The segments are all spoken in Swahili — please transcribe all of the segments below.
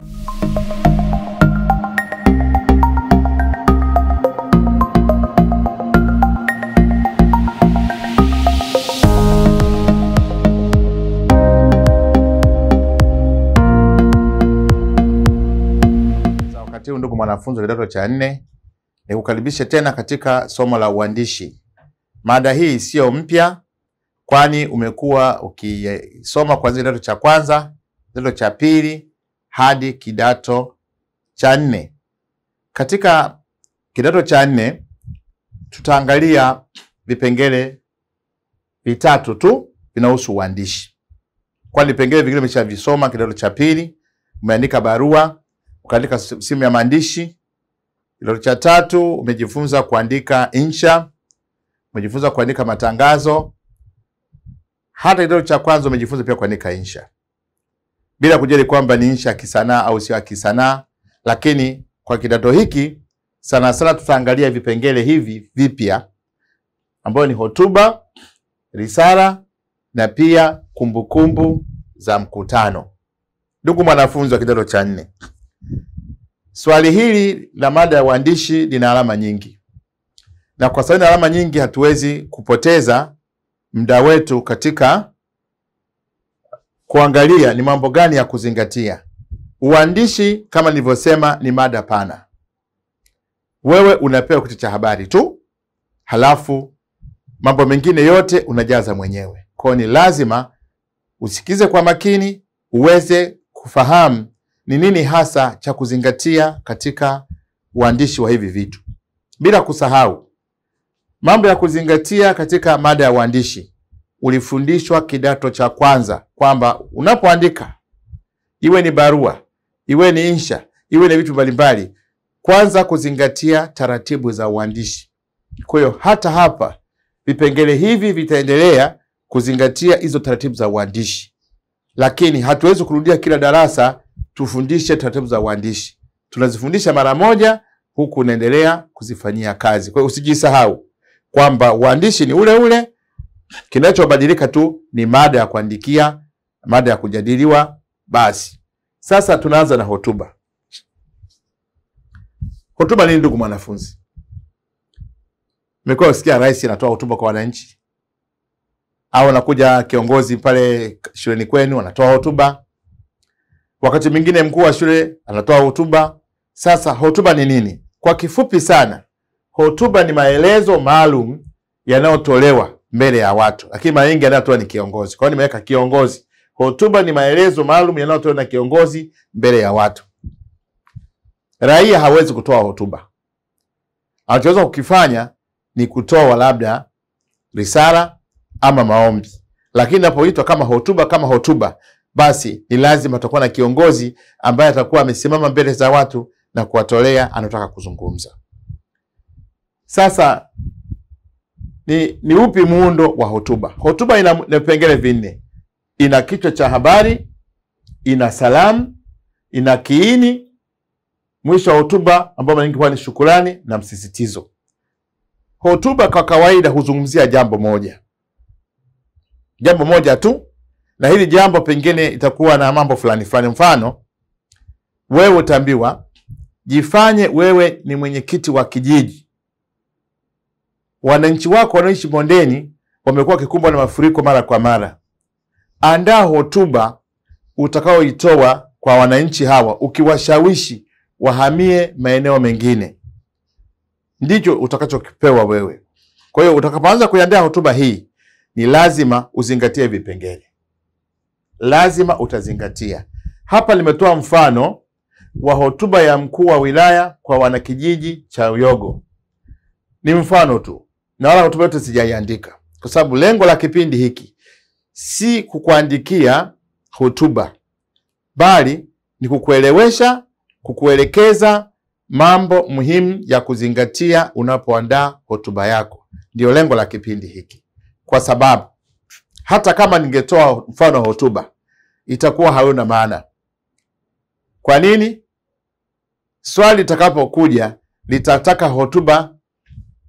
ndugu mwanafunzi wa kidato cha nne, nikukaribishe tena katika somo la uandishi. Mada hii siyo mpya, kwani umekuwa ukisoma kuanzia kidato cha kwanza, kidato cha pili hadi kidato cha nne. Katika kidato cha nne tutaangalia vipengele vitatu tu vinahusu uandishi, kwani vipengele vingine umeshavisoma kidato cha pili. Umeandika barua, ukaandika simu ya maandishi. Kidato cha tatu umejifunza kuandika insha, umejifunza kuandika matangazo. Hata kidato cha kwanza umejifunza pia kuandika insha bila kujali kwamba ni nchi ya kisanaa au sio ya kisanaa, lakini kwa kidato hiki sana sana tutaangalia vipengele hivi vipya ambayo ni hotuba, risala na pia kumbukumbu kumbu za mkutano. Ndugu mwanafunzi wa kidato cha nne, swali hili la mada ya uandishi lina alama nyingi, na kwa sababu na alama nyingi hatuwezi kupoteza muda wetu katika kuangalia ni mambo gani ya kuzingatia. Uandishi kama nilivyosema ni mada pana, wewe unapewa kitu cha habari tu, halafu mambo mengine yote unajaza mwenyewe. Kwa ni lazima usikize kwa makini, uweze kufahamu ni nini hasa cha kuzingatia katika uandishi wa hivi vitu, bila kusahau mambo ya kuzingatia katika mada ya uandishi ulifundishwa kidato cha kwanza kwamba unapoandika iwe ni barua, iwe ni insha, iwe ni vitu mbalimbali, kwanza kuzingatia taratibu za uandishi. Kwa hiyo hata hapa vipengele hivi vitaendelea kuzingatia hizo taratibu za uandishi, lakini hatuwezi kurudia kila darasa tufundishe taratibu za uandishi. Tunazifundisha mara moja, huku unaendelea kuzifanyia kazi. Kwa hiyo usijisahau kwamba uandishi ni ule ule Kinachobadilika tu ni mada ya kuandikia, mada ya kujadiliwa. Basi sasa tunaanza na hotuba. Hotuba nini, ndugu mwanafunzi? Mmekuwa usikia rais anatoa hotuba kwa wananchi, au anakuja kiongozi pale shuleni kwenu anatoa hotuba, wakati mwingine mkuu wa shule anatoa hotuba. Sasa hotuba ni nini? Kwa kifupi sana, hotuba ni maelezo maalum yanayotolewa mbele ya watu, lakini mara nyingi anayotoa ni kiongozi. Kwa hiyo nimeweka kiongozi, hotuba ni maelezo maalum yanayotolewa na kiongozi mbele ya watu. Raia hawezi kutoa hotuba, anachoweza kukifanya ni kutoa labda risala ama maombi, lakini inapoitwa kama hotuba kama hotuba, basi ni lazima tutakuwa na kiongozi ambaye atakuwa amesimama mbele za watu na kuwatolea anataka kuzungumza. Sasa ni, ni upi muundo wa hotuba? Hotuba ina vipengele vinne: ina kichwa cha habari, ina salamu, ina kiini, mwisho wa hotuba ambao mara nyingi huwa ni shukurani na msisitizo. Hotuba kwa kawaida huzungumzia jambo moja, jambo moja tu, na hili jambo pengine itakuwa na mambo fulani fulani. Mfano, wewe utaambiwa jifanye wewe ni mwenyekiti wa kijiji wananchi wako wanaishi bondeni wamekuwa wakikumbwa na mafuriko mara kwa mara. Andaa hotuba utakaoitoa kwa wananchi hawa, ukiwashawishi wahamie maeneo mengine, ndicho utakachokipewa wewe. Kwa hiyo utakapoanza kuiandaa hotuba hii, ni lazima uzingatie vipengele, lazima utazingatia. Hapa nimetoa mfano wa hotuba ya mkuu wa wilaya kwa wanakijiji cha Uyogo, ni mfano tu na wala hotuba yote sijaiandika, kwa sababu lengo la kipindi hiki si kukuandikia hotuba, bali ni kukuelewesha, kukuelekeza mambo muhimu ya kuzingatia unapoandaa hotuba yako. Ndiyo lengo la kipindi hiki, kwa sababu hata kama ningetoa mfano wa hotuba itakuwa hauna maana. Kwa nini? Swali litakapokuja litataka hotuba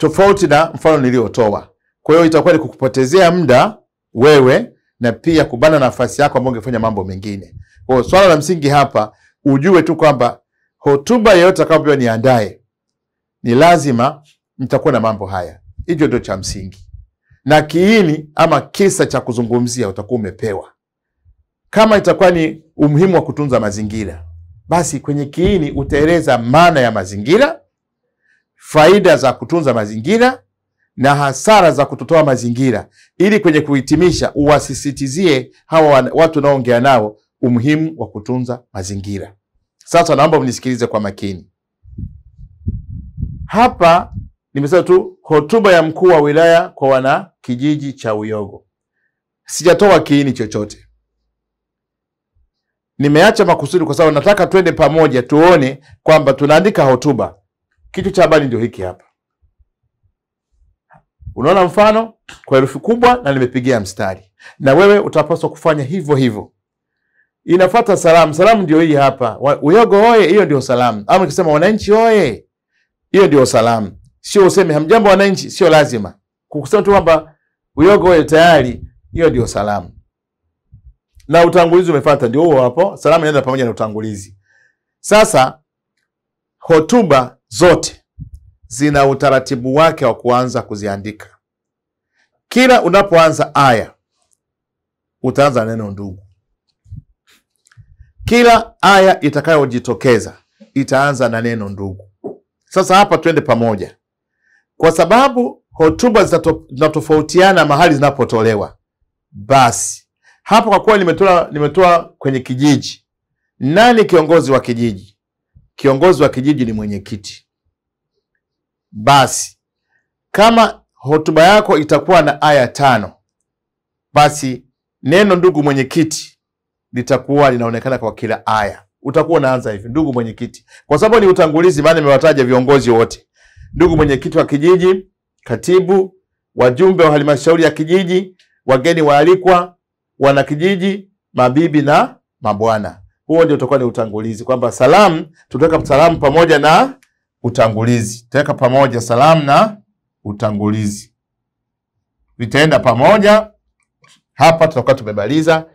tofauti na mfano niliotoa. Kwa hiyo itakuwa ni kukupotezea muda wewe na pia kubana nafasi yako ambayo ungefanya mambo mengine. Kwa hiyo swala la msingi hapa ujue tu kwamba hotuba yoyote atakayopewa niandae, ni lazima nitakuwa na mambo haya. Hicho ndio cha msingi na kiini ama kisa cha kuzungumzia utakuwa umepewa. Kama itakuwa ni umuhimu wa kutunza mazingira, basi kwenye kiini utaeleza maana ya mazingira faida za kutunza mazingira na hasara za kutotoa mazingira, ili kwenye kuhitimisha uwasisitizie hawa watu wanaoongea nao umuhimu wa kutunza mazingira. Sasa naomba mnisikilize kwa makini. Hapa nimesema tu hotuba ya mkuu wa wilaya kwa wana kijiji cha Uyogo, sijatoa kiini chochote, nimeacha makusudi kwa sababu nataka twende pamoja tuone kwamba tunaandika hotuba Kichwa cha habari ndio hiki hapa. Unaona mfano kwa herufi kubwa na nimepigia mstari, na wewe utapaswa kufanya hivyo hivyo. Inafuata salamu. Salamu ndio hii hapa, Uyogo oye! Hiyo ndio salamu. Ama ukisema wananchi oye, hiyo ndio salamu. Sio useme hamjambo wananchi, sio lazima kukusema tu kwamba Uyogo oye tayari, hiyo ndio salamu. Na utangulizi umefata, ndio huo hapo. Salamu inaenda pamoja na utangulizi. Sasa hotuba zote zina utaratibu wake wa kuanza kuziandika. Kila unapoanza aya utaanza neno ndugu. Kila aya itakayojitokeza itaanza na neno ndugu. Sasa hapa twende pamoja, kwa sababu hotuba zinatofautiana mahali zinapotolewa. Basi hapa kwa kuwa nimetoa nimetoa kwenye kijiji, nani kiongozi wa kijiji? kiongozi wa kijiji ni mwenyekiti. Basi kama hotuba yako itakuwa na aya tano, basi neno ndugu mwenyekiti litakuwa linaonekana kwa kila aya. Utakuwa unaanza hivi, ndugu mwenyekiti, kwa sababu ni utangulizi, maana nimewataja viongozi wote: ndugu mwenyekiti wa kijiji, katibu, wajumbe wa halmashauri ya kijiji, wageni waalikwa, wanakijiji, mabibi na mabwana. Huo ndio utakuwa ni utangulizi, kwamba salamu, tutaweka salamu pamoja na utangulizi, tutaweka pamoja salamu na utangulizi, vitaenda pamoja. Hapa tutakuwa tumemaliza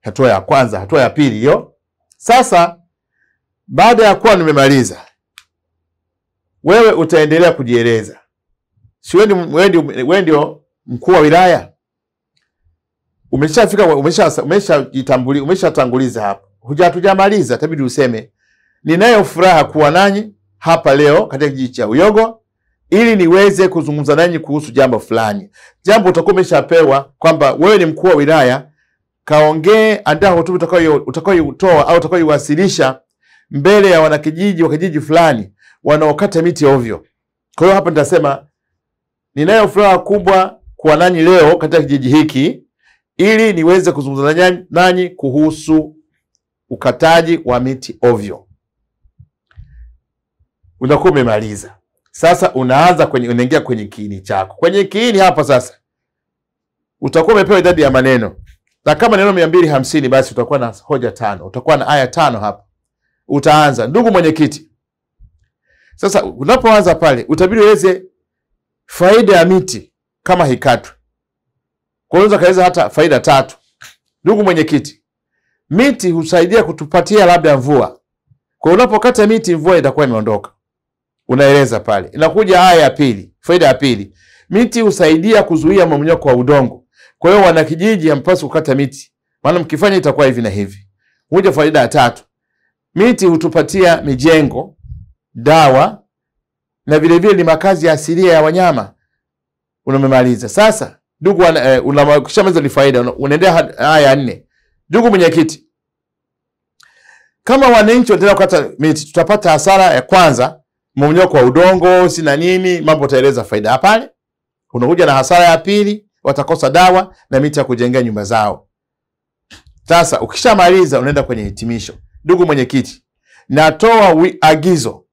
hatua ya kwanza, hatua ya pili hiyo. Sasa baada ya kuwa nimemaliza, wewe utaendelea kujieleza, si wewe ndio mkuu wa wilaya umeshafika, umesha umeshajitambulia, umeshatanguliza hapa, hujatujamaliza, tabidi useme ninayo furaha kuwa nanyi hapa leo katika kijiji cha Uyogo ili niweze kuzungumza nanyi kuhusu jambo fulani. Jambo utakuwa umeshapewa kwamba wewe ni mkuu wa wilaya, kaongee, andaa hotuba utakayoitoa au utakayoiwasilisha mbele ya wanakijiji wa kijiji fulani wanaokata miti ovyo. Kwa hiyo hapa nitasema ninayo furaha kubwa kuwa nanyi leo katika kijiji hiki ili niweze kuzungumza nanyi kuhusu ukataji wa miti ovyo. Unakuwa umemaliza sasa, unaanza kwenye, unaingia kwenye kiini chako. Kwenye kiini hapa sasa utakuwa umepewa idadi ya maneno, na kama neno mia mbili hamsini basi utakuwa na hoja tano, utakuwa na aya tano. Hapa utaanza, ndugu mwenyekiti. Sasa unapoanza pale, utabidi ueleze faida ya miti kama hikatwe kwa unaweza kaweza hata faida tatu. Ndugu mwenyekiti, miti husaidia kutupatia labda mvua. Kwa unapokata miti mvua itakuwa imeondoka. Unaeleza pale. Inakuja aya ya pili, faida ya pili. Miti husaidia kuzuia mmomonyoko wa udongo. Kwa hiyo wanakijiji hampaswi kukata miti. Maana mkifanya itakuwa hivi na hivi. Moja, faida ya tatu. Miti hutupatia mijengo, dawa na vile vile ni makazi ya asilia ya wanyama. Unamemaliza. Sasa ndugu eh, ni faida lifaida unaendea haya nne. Ndugu mwenyekiti, kama wananchi wataendelea kukata miti, tutapata hasara ya kwanza, mmomonyoko wa udongo, sina nini, mambo utaeleza faida pale. Unakuja na hasara ya pili, watakosa dawa na miti ya kujengea nyumba zao. Sasa ukishamaliza unaenda kwenye hitimisho. Ndugu mwenyekiti, natoa agizo,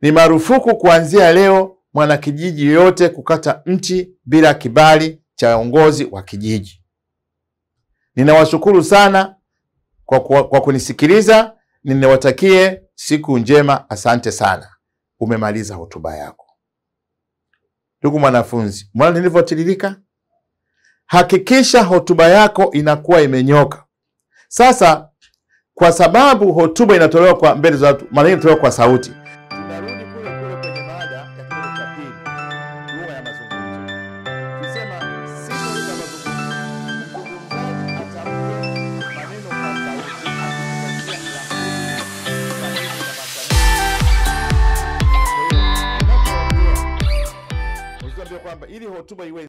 ni marufuku kuanzia leo mwanakijiji yoyote kukata mti bila kibali cha uongozi wa kijiji. Ninawashukuru sana kwa, kwa, kwa kunisikiliza. Ninawatakie siku njema. Asante sana. Umemaliza hotuba yako. Ndugu mwanafunzi, mwana nilivyotiririka, hakikisha hotuba yako inakuwa imenyoka. Sasa, kwa sababu hotuba inatolewa kwa mbele za watu, maana inatolewa kwa sauti. ili hotuba iwe